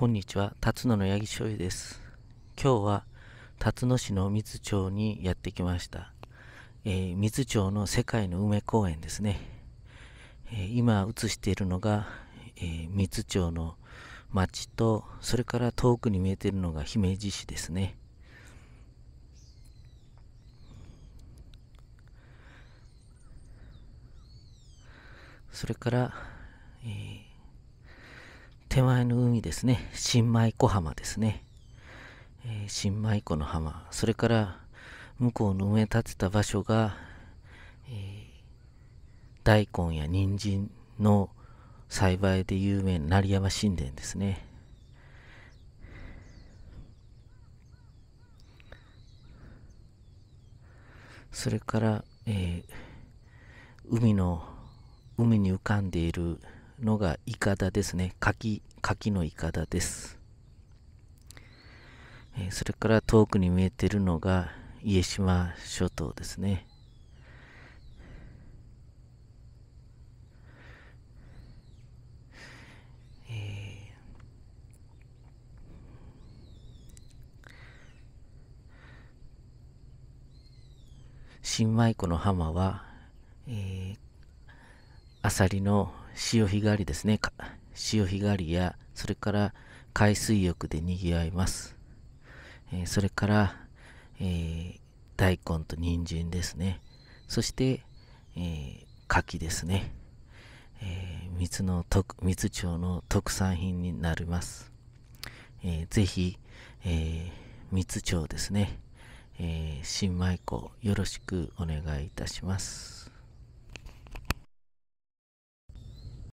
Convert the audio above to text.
こんにちは、辰野の八木醤油です。今日は辰野市の水町にやってきました。えー、水町の世界の梅公園ですね。えー、今映しているのが、えー、水町の町と、それから遠くに見えているのが姫路市ですね。それから、えー手前の海ですね新米湖浜ですね、えー、新米湖の浜それから向こうの上建てた場所が、えー、大根や人参の栽培で有名な成山神殿ですねそれから、えー、海の海に浮かんでいるのがイカダですね。柿、柿のイカダです。えそれから遠くに見えてるのが家島諸島ですね。新米湖の浜は、えー、アサリの潮干狩りですね。潮干狩りや、それから海水浴で賑わいます。えー、それから、えー、大根と人参ですね。そして、えー、蠣ですね。えー、三の特、三町の特産品になります。えー、ぜひ、えー、三町ですね、えー、新米粉よろしくお願いいたします。